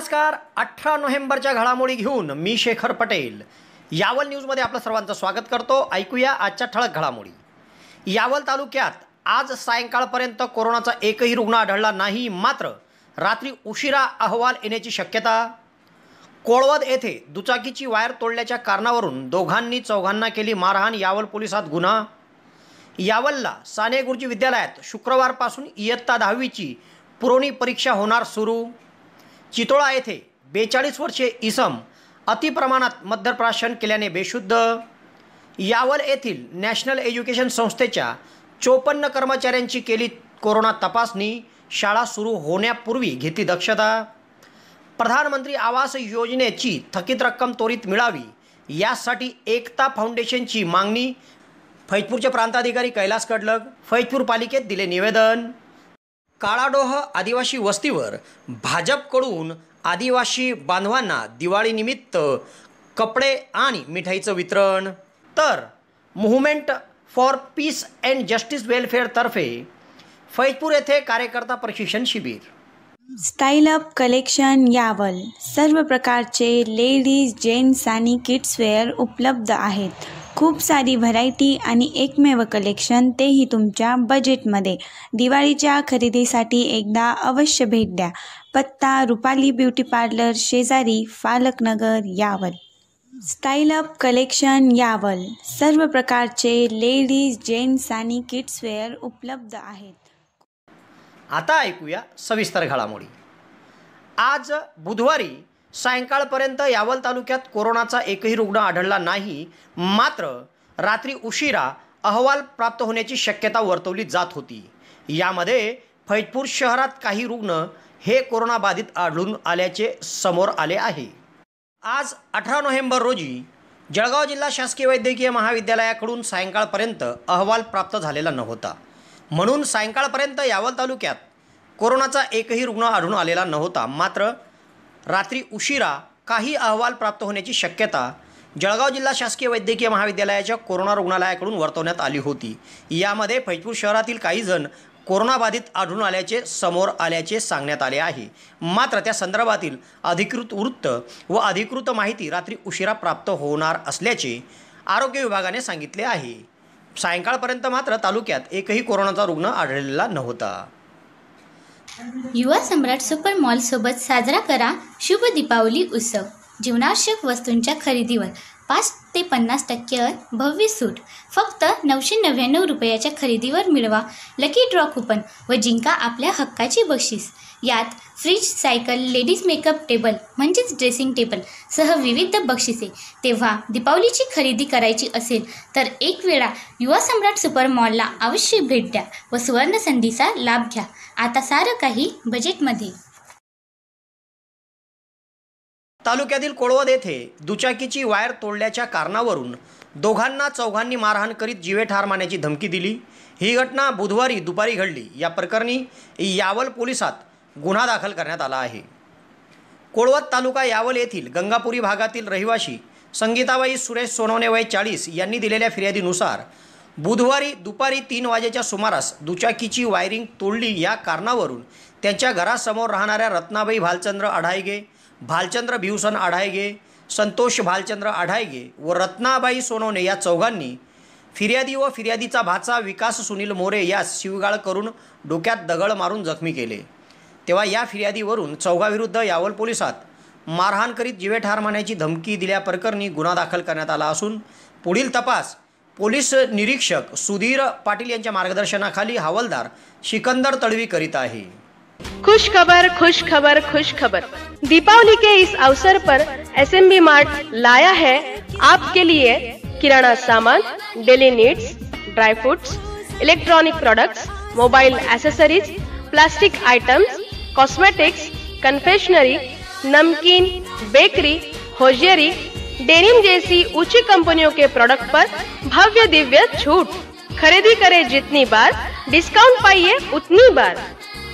नमस्कार अठरा नोव्हेंबरच्या घडामोडी घेऊन मी शेखर पटेल यावल न्यूजमध्ये आपलं सर्वांचं स्वागत करतो ऐकूया आजच्या ठळक घडामोडी यावल तालुक्यात आज सायंकाळपर्यंत कोरोनाचा एकही रुग्ण आढळला नाही मात्र रात्री उशिरा अहवाल येण्याची शक्यता कोळवद येथे दुचाकीची वायर तोडल्याच्या कारणावरून दोघांनी चौघांना केली मारहाण यावल पोलिसात गुन्हा यावलला साने गुरुजी विद्यालयात शुक्रवारपासून इयत्ता दहावीची पुरवणी परीक्षा होणार सुरू चितोळा येथे बेचाळीस वर्षे इसम अतिप्रमाणात मद्यप्राशन केल्याने बेशुद्ध यावल येथील नॅशनल एज्युकेशन संस्थेच्या चोपन्न कर्मचाऱ्यांची केली कोरोना तपासणी शाळा सुरू होण्यापूर्वी घेतली दक्षता प्रधानमंत्री आवास योजनेची थकीत रक्कम त्वरित मिळावी यासाठी एकता फाउंडेशनची मागणी फैजपूरचे प्रांताधिकारी कैलास कडलग फैजपूर पालिकेत दिले निवेदन काळाडोह आदिवासी वस्तीवर भाजपकडून आदिवासी बांधवांना दिवाळीनिमित्त कपडे आणि मिठाईचं वितरण तर movement for peace and justice वेलफेअरतर्फे फैजपूर येथे कार्यकर्ता प्रशिक्षण शिबिर स्टाईल अप कलेक्शन यावल सर्व प्रकारचे लेडीज जेंट्स आणि किड्सवेअर उपलब्ध आहेत खूप सारी व्हरायटी आणि एकमेव कलेक्शन तेही तुमच्या बजेटमध्ये दिवाळीच्या खरेदीसाठी एकदा अवश्य भेट द्या पत्ता रुपाली ब्युटी पार्लर शेजारी Falaknagar Yawal style up collection Yawal सर्व प्रकारचे लेडीज जेंट्स आणि किड्सवेअर उपलब्ध आहेत आता ऐकूया सविस्तर घडामोडी आज बुधवारी सायंकाळपर्यंत यावल तालुक्यात कोरोनाचा एकही रुग्ण आढळला नाही मात्र रात्री उशिरा अहवाल प्राप्त होण्याची शक्यता वर्तवली जात होती यामध्ये फैजपूर शहरात काही रुग्ण हे कोरोनाबाधित आढळून आल्याचे समोर आले आहे आज अठरा नोव्हेंबर रोजी जळगाव जिल्हा शासकीय वैद्यकीय महाविद्यालयाकडून सायंकाळपर्यंत अहवाल प्राप्त झालेला नव्हता म्हणून सायंकाळपर्यंत यावल तालुक्यात कोरोनाचा एकही रुग्ण आढळून आलेला नव्हता मात्र रात्री उशिरा काही अहवाल प्राप्त होण्याची शक्यता जळगाव जिल्हा शासकीय वैद्यकीय महाविद्यालयाच्या कोरोना रुग्णालयाकडून वर्तवण्यात आली होती यामध्ये फैजपूर शहरातील काही जण कोरोनाबाधित आढळून आल्याचे समोर आल्याचे सांगण्यात आले आहे मात्र त्या संदर्भातील अधिकृत वृत्त व अधिकृत माहिती रात्री उशिरा प्राप्त होणार असल्याचे आरोग्य विभागाने सांगितले आहे सायंकाळपर्यंत मात्र तालुक्यात एकही कोरोनाचा रुग्ण आढळलेला नव्हता युवा सम्राट सुपर मॉलसोबत साजरा करा शुभ दीपावली उत्सव जीवनावश्यक वस्तूंच्या खरेदीवर पाच ते पन्नास टक्क्यावर भव्य सूट फक्त नऊशे नव्याण्णव रुपयाच्या खरेदीवर मिळवा लकी ड्रॉ कुपन व जिंका आपल्या हक्काची बक्षीस यात fridge cycle ladies makeup table म्हणजेच ड्रेसिंग टेबल सह विविध बक्षिसे तेव्हा दीपावलीची खरेदी करायची असेल तर एक वेळा युवा सम्राट सुपर मॉलला अवश्य भेट द्या व सुवर्ण संधीचा लाभ घ्या आता सारं काही बजेटमध्ये तालुक्यातील कोळवद येथे दुचाकीची वायर तोडल्याच्या कारणावरून दोघांना चौघांनी मारहाण करीत जीवे ठार मारण्याची धमकी दिली ही घटना बुधवारी दुपारी घडली या प्रकरणी यावल पोलिसात गुन्हा दाखल करण्यात आला आहे कोळवद तालुका यावल येथील गंगापुरी भागातील रहिवाशी संगीताबाई सुरेश सोनवणे वय चाळीस यांनी दिलेल्या फिर्यादीनुसार बुधवारी दुपारी तीन वाजेच्या सुमारास दुचाकीची वायरिंग तोडली या कारणावरून त्यांच्या घरासमोर राहणाऱ्या रत्नाबाई भालचंद्र अढायगे भालचंद्र भिवसन आढायगे संतोष भालचंद्र आढायगे व रत्नाबाई सोनवणे या चौघांनी फिर्यादी व फिर्यादीचा भाचा विकास सुनील मोरे यास शिवगाळ करून डोक्यात दगड मारून जखमी केले तेव्हा या फिर्यादीवरून चौघाविरुद्ध यावल पोलिसात मारहाण करीत जिवे ठार मारण्याची धमकी दिल्याप्रकरणी गुन्हा दाखल करण्यात आला असून पुढील तपास पोलीस निरीक्षक सुधीर पाटील यांच्या मार्गदर्शनाखाली हवालदार सिकंदर तळवी करीत आहे खुश खबर खुश खबर खुश खबर दीपावली के इस अवसर पर एसएमबी मार्ट लाया है आपके लिए किराना सामान daily needs dry fruits electronic products mobile accessories plastic items cosmetics confectionery नमकीन बेकरी होजियरी डेनिम जैसी ऊंची कंपनियों के प्रोडक्ट पर भव्य दिव्य छूट खरीदी करें जितनी बार डिस्काउंट पाइए उतनी बार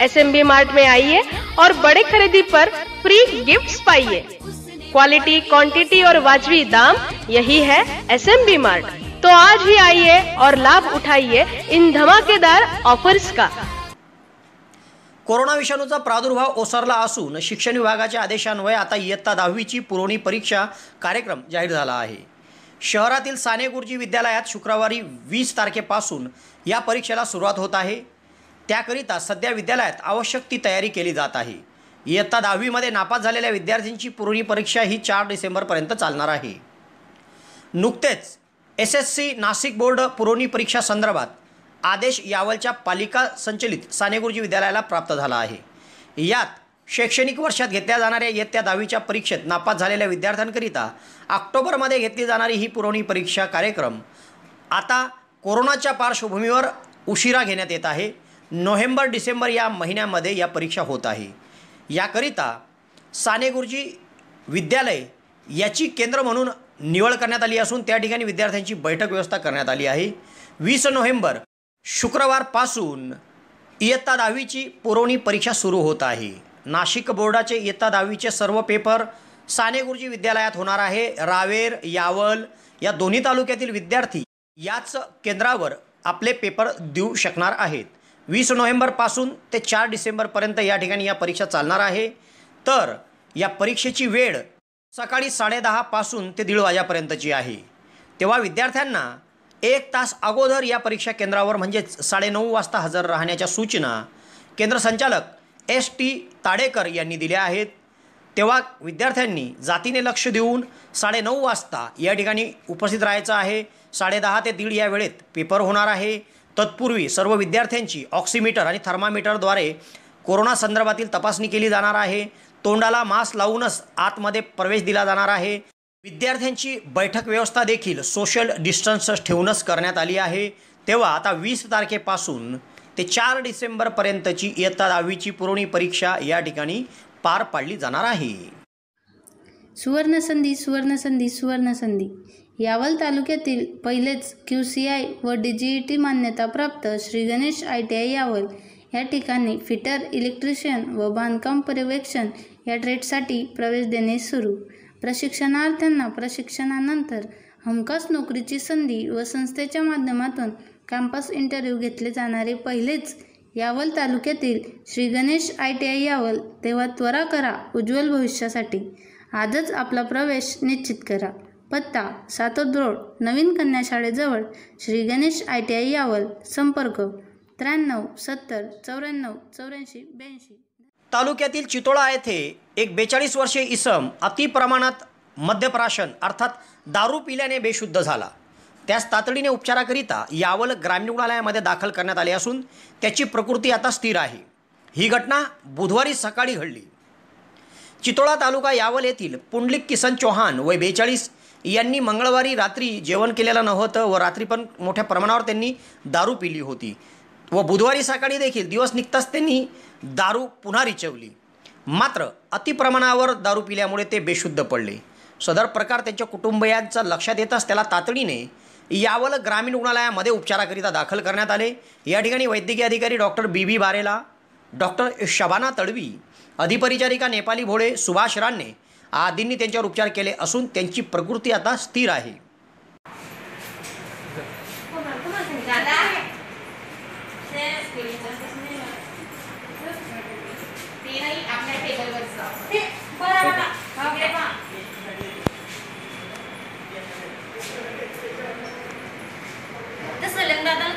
एस मार्ट में आइए और बड़े खरीदी पर फ्री गिफ्ट्स पाइए क्वालिटी क्वांटिटी और वाजवी दाम यही है एस मार्ट तो आज ही आइए और लाभ उठाइए इन धमाकेदार ऑफर्स का कोरोना विषाणूचा प्रादुर्भाव ओसरला असून शिक्षण विभागाच्या आदेशान्वये आता इयत्ता दहावीची पुरवणी परीक्षा कार्यक्रम जाहीर झाला आहे शहरातील साने गुरुजी विद्यालयात शुक्रवारी वीस तारखेपासून या परीक्षेला सुरुवात होत आहे त्याकरिता सध्या विद्यालयात आवश्यक ती तयारी केली जात आहे इयत्ता दहावीमध्ये नापास झालेल्या विद्यार्थ्यांची पुरवणी परीक्षा ही चार डिसेंबरपर्यंत चालणार आहे नुकतेच S S C Nashik board पुरवणी परीक्षा संदर्भात आदेश यावलच्या पालिका संचलित सानेगुरुजी विद्यालयाला प्राप्त झाला आहे यात शैक्षणिक वर्षात घेतल्या जाणाऱ्या इयत्ता दहावीच्या परीक्षेत नापास झालेल्या विद्यार्थ्यांकरिता ऑक्टोबरमध्ये घेतली जाणारी ही पुरवणी परीक्षा कार्यक्रम आता कोरोनाच्या पार्श्वभूमीवर उशिरा घेण्यात येत आहे नोव्हेंबर डिसेंबर या महिन्यामध्ये या परीक्षा होत आहे याकरिता साने गुरुजी विद्यालय याची केंद्र म्हणून निवड करण्यात आली असून त्या ठिकाणी विद्यार्थ्यांची बैठक व्यवस्था करण्यात आली आहे वीस नोव्हेंबर शुक्रवारपासून इयत्ता दहावीची पुरवणी परीक्षा सुरू होत आहे नाशिक बोर्डाचे इयत्ता दहावीचे सर्व पेपर साने गुरुजी विद्यालयात होणार आहे रावेर यावल या दोन्ही तालुक्यातील विद्यार्थी याच केंद्रावर आपले पेपर देऊ शकणार आहेत वीस नोव्हेंबरपासून ते चार डिसेंबरपर्यंत या ठिकाणी या परीक्षा चालणार आहे तर या परीक्षेची वेळ सकाळी साडेदहापासून ते दीड वाजेपर्यंतची आहे तेव्हा विद्यार्थ्यांना एक तास अगोदर या परीक्षा केंद्रावर म्हणजेच साडेनऊ वाजता हजर राहण्याच्या सूचना केंद्र संचालक एस टी ताडेकर यांनी दिल्या आहेत तेव्हा विद्यार्थ्यांनी जातीने लक्ष देऊन साडेनऊ वाजता या ठिकाणी उपस्थित राहायचं आहे साडेदहा ते दीड या वेळेत पेपर होणार आहे तत्पूर्वी सर्व विद्यार्थ्यांची ऑक्सिमीटर आणि थर्मामीटरद्वारे कोरोना संदर्भातील तपासणी केली जाणार आहे तोंडाला मास्क लावूनच आतमध्ये प्रवेश दिला जाणार आहे विद्यार्थ्यांची बैठक व्यवस्था देखील सोशल डिस्टन्स ठेवूनच करण्यात आली आहे तेव्हा आता वीस तारखेपासून ते चार डिसेंबरपर्यंतची इयत्ता दहावीची पुरवणी परीक्षा या ठिकाणी पार पाडली जाणार आहे सुवर्णसंधी सुवर्णसंधी सुवर्णसंधी यावल तालुक्यातील पहिलेच क्यू सी आय व डी जी ई टी मान्यताप्राप्त Shri Ganesh I T I Yawal या ठिकाणी फिटर इलेक्ट्रिशियन व बांधकाम पर्यवेक्षण या ट्रेडसाठी प्रवेश देणे सुरू प्रशिक्षणार्थ्यांना प्रशिक्षणानंतर हमखास नोकरीची संधी व संस्थेच्या माध्यमातून कॅम्पस इंटरव्ह्यू घेतले जाणारे पहिलेच यावल तालुक्यातील Shri Ganesh I T I Yawal तेव्हा त्वरा करा उज्ज्वल भविष्यासाठी आजच आपला प्रवेश निश्चित करा पत्ता सातोद नवीन कन्याशाळेजवळ शाळेजवळ Shri Ganesh I T I Yawal संपर्क त्र्याण्णव सत्तर चौऱ्याण्णव चौऱ्याऐंशी ब्याऐंशी तालुक्यातील चितोळा येथे एक बेचाळीस वर्षे इसम अतिप्रमाणात मद्यप्राशन अर्थात दारू पिल्याने बेशुद्ध झाला त्यास तातडीने उपचाराकरिता यावल ग्रामीण रुग्णालयामध्ये दाखल करण्यात आले असून त्याची प्रकृती आता स्थिर आहे ही घटना बुधवारी सकाळी घडली चितोळा तालुका यावल येथील पुंडलिक किसन चौहान वय बेचाळीस यांनी मंगळवारी रात्री जेवण केलेलं नव्हतं व रात्री पण मोठ्या प्रमाणावर त्यांनी दारू पिली होती व बुधवारी सकाळी देखील दिवस निघताच त्यांनी दारू पुन्हा रिचवली मात्र अतिप्रमाणावर दारू पिल्यामुळे ते बेशुद्ध पडले सदर प्रकार त्यांच्या कुटुंबियांचा लक्षात येताच त्याला तातडीने यावल ग्रामीण रुग्णालयामध्ये उपचाराकरिता दाखल करण्यात आले या ठिकाणी वैद्यकीय अधिकारी doctor B B Barela doctor Shabana Tadvi अधिपरिचारिका नेपाली भोळे सुभाष रानने आदींनी त्यांच्यावर उपचार केले असून त्यांची प्रकृती आता स्थिर आहे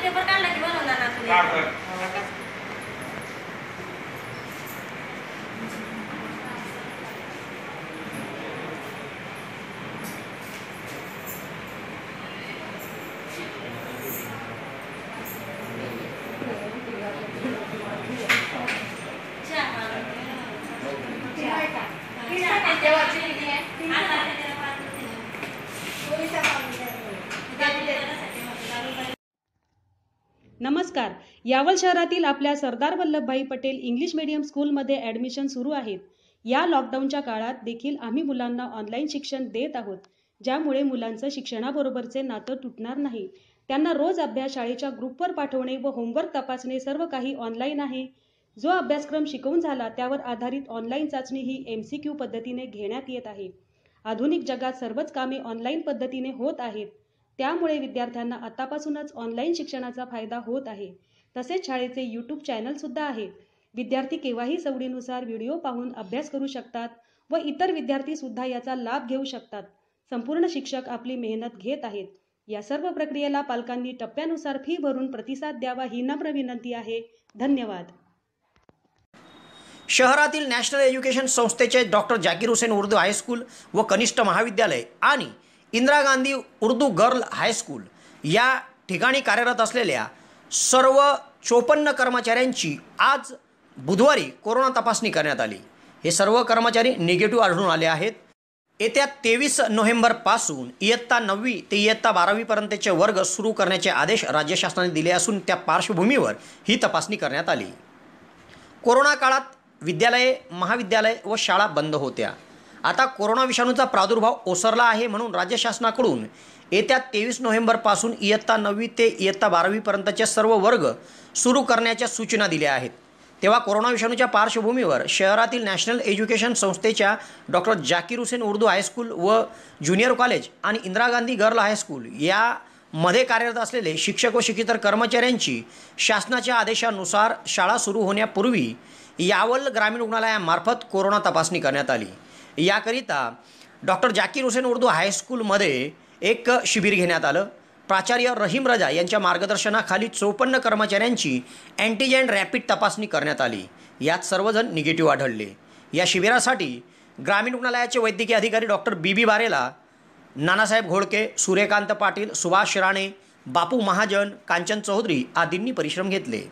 पेपर काढला की बनवणार यावल शहरातील आपल्या सरदार वल्लभभाई पटेल इंग्लिश मीडियम स्कूलमध्ये ॲडमिशन सुरू आहेत या लॉकडाऊनच्या काळात देखील आम्ही मुलांना ऑनलाईन शिक्षण देत आहोत ज्यामुळे मुलांचं शिक्षणाबरोबरचे नातं तुटणार नाही त्यांना रोज अभ्यास शाळेच्या ग्रुपवर पाठवणे व होमवर्क तपासणे सर्व काही ऑनलाईन आहे जो अभ्यासक्रम शिकवून झाला त्यावर आधारित ऑनलाईन चाचणी ही एम सी क्यू पद्धतीने घेण्यात येत आहे आधुनिक जगात सर्वच कामे ऑनलाईन पद्धतीने होत आहेत त्यामुळे विद्यार्थ्यांना आतापासूनच ऑनलाईन शिक्षणाचा फायदा होत आहे तसेच शाळेचे यूट्यूब सुद्धा आहे विद्यार्थी केव्हाही सवडीनुसार व्हिडिओ पाहून अभ्यास करू शकतात व इतर सुद्धा याचा लाभ घेऊ शकतात संपूर्ण शिक्षक आपली मेहनत घेत आहेत या सर्व प्रक्रियेला पालकांनी टप्प्यानुसार फी भरून प्रतिसाद द्यावा ही नम्र विनंती आहे धन्यवाद शहरातील नॅशनल एज्युकेशन संस्थेचे डॉक्टर जाकीर हुसेन उर्दू हायस्कूल व कनिष्ठ महाविद्यालय आणि इंदिरा गांधी उर्दू गर्ल हायस्कूल या ठिकाणी कार्यरत असलेल्या सर्व चोपन्न कर्मचाऱ्यांची आज बुधवारी कोरोना तपासणी करण्यात आली हे सर्व कर्मचारी निगेटिव्ह आढळून आले आहेत येत्या तेवीस नोव्हेंबरपासून इयत्ता नववी ते इयत्ता बारावीपर्यंतचे वर्ग सुरू करण्याचे आदेश राज्य शासनाने दिले असून त्या पार्श्वभूमीवर ही तपासणी करण्यात आली कोरोना काळात विद्यालये महाविद्यालय व शाळा बंद होत्या आता कोरोना विषाणूचा प्रादुर्भाव ओसरला आहे म्हणून राज्य शासनाकडून येत्या तेवीस नोव्हेंबरपासून इयत्ता नववी ते इयत्ता बारावीपर्यंतचे सर्व वर्ग सुरू करण्याच्या सूचना दिल्या आहेत तेव्हा कोरोना विषाणूच्या पार्श्वभूमीवर शहरातील नॅशनल एज्युकेशन संस्थेच्या डॉक्टर जाकीर हुसेन उर्दू हायस्कूल व ज्युनियर कॉलेज आणि इंदिरा गांधी गर्ल हायस्कूल या मध्ये कार्यरत असलेले शिक्षक व शिक्षितर कर्मचाऱ्यांची शासनाच्या आदेशानुसार शाळा सुरू होण्यापूर्वी यावल ग्रामीण रुग्णालयामार्फत कोरोना तपासणी करण्यात आली याकरिता डॉक्टर जाकीर हुसेन उर्दू हायस्कूलमध्ये एक शिबिर घेण्यात आलं प्राचार्य रहीम रजा यांच्या मार्गदर्शनाखाली चौपन्न कर्मचाऱ्यांची अँटीजेन रॅपिड तपासणी करण्यात आली यात सर्वजण निगेटिव्ह आढळले या शिबिरासाठी ग्रामीण रुग्णालयाचे वैद्यकीय अधिकारी doctor B B Barela Nanasaheb Ghodke Suryakant Patil Subhash Rane Bapu Mahajan Kanchan Chaudhari आदींनी परिश्रम घेतले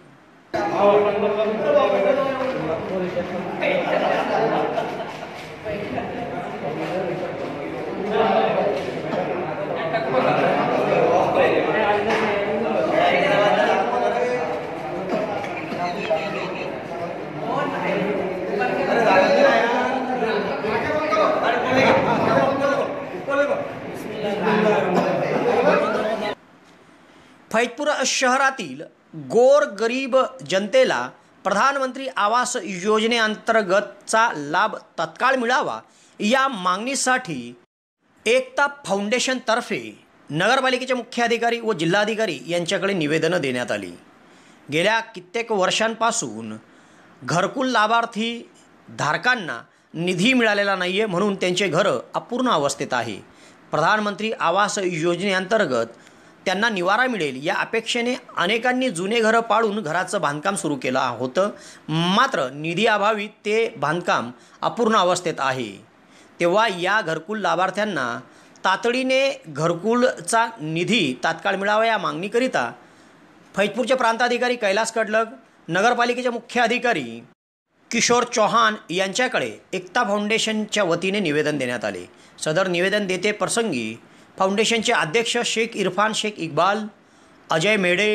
फैतपूर शहरातील गोर गरीब जनतेला प्रधानमंत्री आवास योजनेअंतर्गतचा लाभ तत्काळ मिळावा या मागणीसाठी एकता फाउंडेशनतर्फे नगरपालिकेचे अधिकारी व जिल्हाधिकारी यांच्याकडे निवेदनं देण्यात आली गेल्या कित्येक वर्षांपासून घरकुल लाभार्थी धारकांना निधी मिळालेला नाही आहे म्हणून त्यांचे घरं अपूर्ण अवस्थेत आहे प्रधानमंत्री आवास योजनेअंतर्गत त्यांना निवारा मिळेल या अपेक्षेने अनेकांनी जुने घरं पाळून घराचं बांधकाम सुरू केलं होतं मात्र निधीअभावी ते बांधकाम अपूर्ण अवस्थेत आहे तेव्हा या घरकुल लाभार्थ्यांना तातडीने घरकुलचा निधी तात्काळ मिळावा या मागणीकरिता फैजपूरचे प्रांताधिकारी कैलास कडलग नगरपालिकेचे मुख्य अधिकारी किशोर चौहान यांच्याकडे एकता फाउंडेशनच्या वतीने निवेदन देण्यात आले सदर निवेदन देते प्रसंगी फाउंडेशनचे अध्यक्ष शेख इरफान शेख इकबाल, अजय मेढे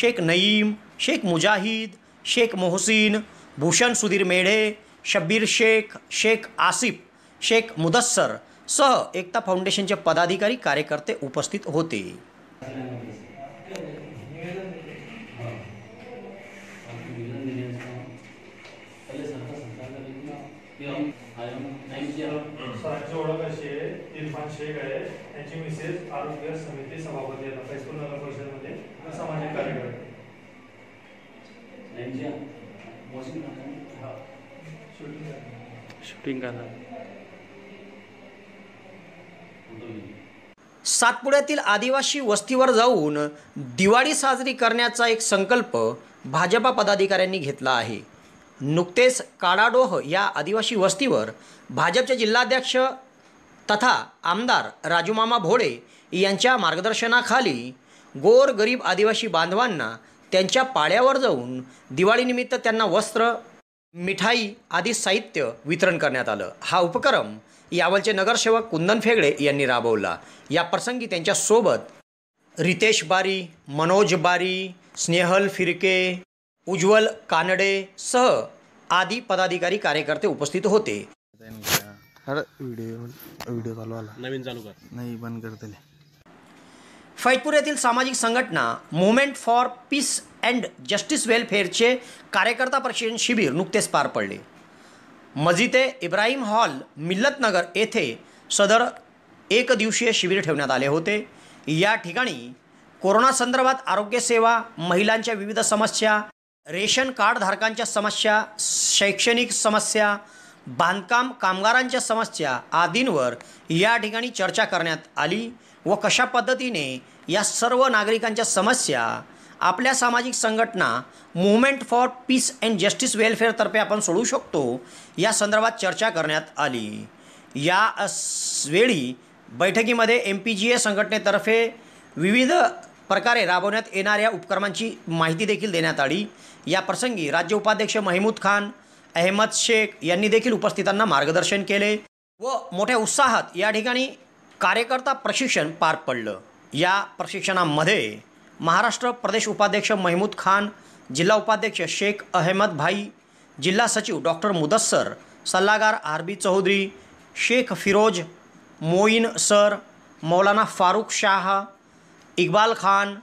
शेख नईम शेख मुजाहिद शेख मोहसिन भूषण सुधीर मेढे शब्बीर शेख शेख आसिफ शेख मुदस्सर सह एकता फाउंडेशनचे पदाधिकारी कार्यकर्ते उपस्थित होते तसेच आरोग्य समिती सभापती आता हायस्कूल नगर परिषदमध्ये सामाजिक कार्यकर्ते सातपुड्यातील आदिवासी वस्तीवर जाऊन दिवाळी साजरी करण्याचा एक संकल्प भाजपा पदाधिकाऱ्यांनी घेतला आहे नुकतेच काडाडोह या आदिवासी वस्तीवर भाजपचे जिल्हाध्यक्ष तथा आमदार राजूमामा भोळे यांच्या मार्गदर्शनाखाली गोर गरीब आदिवासी बांधवांना त्यांच्या पाळ्यावर जाऊन दिवाळीनिमित्त त्यांना वस्त्र मिठाई आदी साहित्य वितरण करण्यात आलं हा उपक्रम यावलचे नगरसेवक कुंदन फेगडे यांनी राबवला या प्रसंगी त्यांच्यासोबत रितेश बारी मनोज बारी स्नेहल फिरके उज्ज्वल कानडे सह आदी पदाधिकारी कार्यकर्ते उपस्थित होते अरे व्हिडिओ व्हिडिओ चालू आला नवीन चालू कर नाही बंद करतले फैजपूर येथील सामाजिक संघटना movement for peace and justice वेलफेअरचे कार्यकर्ता प्रशिक्षण शिबिर नुकतेच पार पडले मजिते इब्राहिम हॉल मिल्लतनगर येथे सदर एक दिवसीय शिबिर ठेवण्यात आले होते या ठिकाणी कोरोना संदर्भात आरोग्यसेवा महिलांच्या विविध समस्या रेशन कार्डधारकांच्या समस्या शैक्षणिक समस्या बांधकाम कामगारांच्या समस्या आदींवर या ठिकाणी चर्चा करण्यात आली व कशा पद्धतीने या सर्व नागरिकांच्या समस्या आपल्या सामाजिक संघटना movement for peace and justice वेलफेअरतर्फे आपण सोडू शकतो या संदर्भात चर्चा करण्यात आली या वेळी बैठकीमध्ये एम पी जी ए संघटनेतर्फे विविध प्रकारे राबवण्यात येणाऱ्या उपक्रमांची माहिती देखील देण्यात आली या प्रसंगी राज्य उपाध्यक्ष महमूद खान अहमद शेख यांनी देखील उपस्थितांना मार्गदर्शन केले व मोठ्या उत्साहात या ठिकाणी कार्यकर्ता प्रशिक्षण पार पडलं या प्रशिक्षणामध्ये महाराष्ट्र प्रदेश उपाध्यक्ष महमूद खान जिल्हा उपाध्यक्ष शेख अहमद भाई जिल्हा सचिव डॉक्टर मुदस्सर सल्लागार R B Chaudhari Shaikh Firoz Moin sir Maulana Farooq Shah Iqbal Khan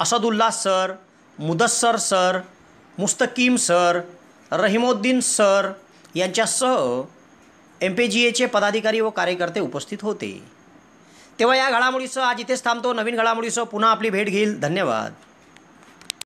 Asadulla sir Mudassar sir Mustakim sir Rahimoddin sir यांच्यासह एम पी जी एचे पदाधिकारी व कार्यकर्ते उपस्थित होते तेव्हा या घडामोडीसह आज इथेच थांबतो नवीन घडामोडीसह पुन्हा आपली भेट घेईल धन्यवाद